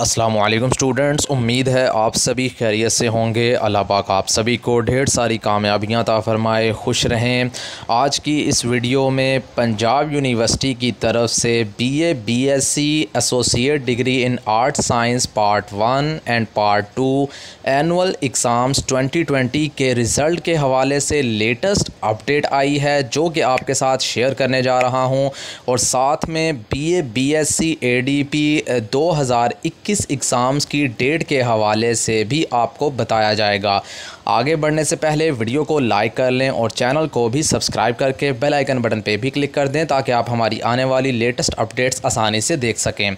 Aslam students उम्मीद है आप सभी खैरियत से होंगे अल्लाह पाक आप सभी को ढेर सारी कामयाबियाँ ता फरमाए खुश रहें आज की इस वीडियो में पंजाब यूनिवर्सिटी की तरफ से B A B S C associate degree in art science part one and part two annual exams 2020 के रिज़ल्ट के हवाले से लेटेस्ट अपडेट आई है जो कि आपके साथ शेयर करने जा रहा हूँ और साथ में B A B S C A D P दो हज़ार इक्कीस किस एग्ज़ाम्स की डेट के हवाले से भी आपको बताया जाएगा आगे बढ़ने से पहले वीडियो को लाइक कर लें और चैनल को भी सब्सक्राइब करके बेल आइकन बटन पे भी क्लिक कर दें ताकि आप हमारी आने वाली लेटेस्ट अपडेट्स आसानी से देख सकें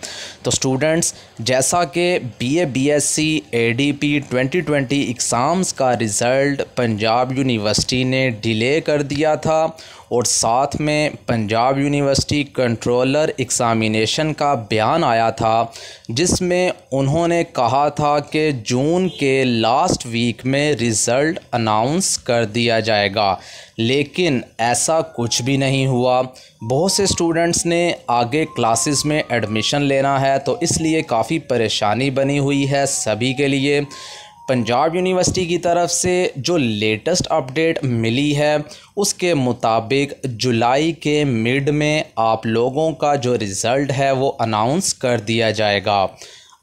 तो स्टूडेंट्स जैसा कि B A B S C A D P twenty twenty exams का रिज़ल्ट पंजाब यूनिवर्सिटी ने डिले कर दिया था और साथ में पंजाब यूनिवर्सिटी कंट्रोलर एग्ज़ामिनेशन का बयान आया था जिसमें में उन्होंने कहा था कि जून के लास्ट वीक में रिज़ल्ट अनाउंस कर दिया जाएगा लेकिन ऐसा कुछ भी नहीं हुआ बहुत से स्टूडेंट्स ने आगे क्लासेस में एडमिशन लेना है तो इसलिए काफ़ी परेशानी बनी हुई है सभी के लिए पंजाब यूनिवर्सिटी की तरफ से जो लेटेस्ट अपडेट मिली है उसके मुताबिक जुलाई के मिड में आप लोगों का जो रिज़ल्ट है वो अनाउंस कर दिया जाएगा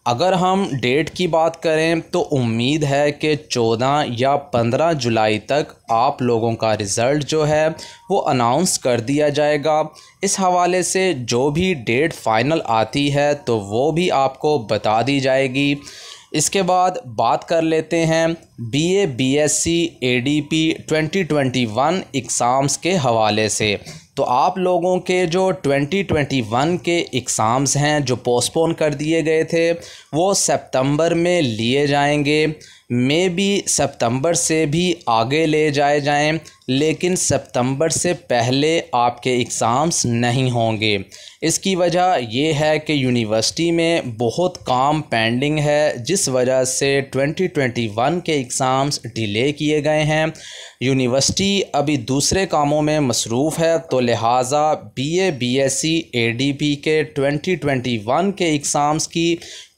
अगर हम डेट की बात करें तो उम्मीद है कि 14 या 15 जुलाई तक आप लोगों का रिज़ल्ट जो है वो अनाउंस कर दिया जाएगा इस हवाले से जो भी डेट फ़ाइनल आती है तो वो भी आपको बता दी जाएगी इसके बाद बात कर लेते हैं B A B S C A D P twenty twenty one exams के हवाले से तो आप लोगों के जो 2021 के एग्ज़ाम्स हैं जो पोस्टपोन कर दिए गए थे वो सितंबर में लिए जाएंगे मे भी सितंबर से भी आगे ले जाए जाएं लेकिन सितंबर से पहले आपके एग्ज़ाम्स नहीं होंगे इसकी वजह यह है कि यूनिवर्सिटी में बहुत काम पेंडिंग है जिस वजह से 2021 के एग्ज़ाम्स डिले किए गए हैं यूनिवर्सिटी अभी दूसरे कामों में मसरूफ़ है तो लिहाजा बीए बीएससी एडीपी के 2021 के एग्ज़ाम्स की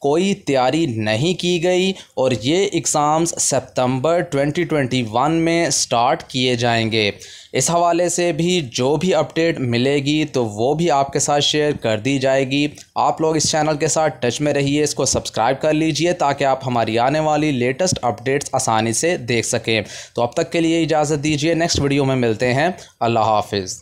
कोई तैयारी नहीं की गई और ये एग्ज़ाम्स सितंबर 2021 में स्टार्ट किए जाएंगे इस हवाले से भी जो भी अपडेट मिलेगी तो वो भी आपके साथ शेयर कर दी जाएगी आप लोग इस चैनल के साथ टच में रहिए इसको सब्सक्राइब कर लीजिए ताकि आप हमारी आने वाली लेटेस्ट अपडेट्स आसानी से देख सकें तो अब तक के लिए इजाज़त दीजिए नेक्स्ट वीडियो में मिलते हैं अल्लाह हाफिज़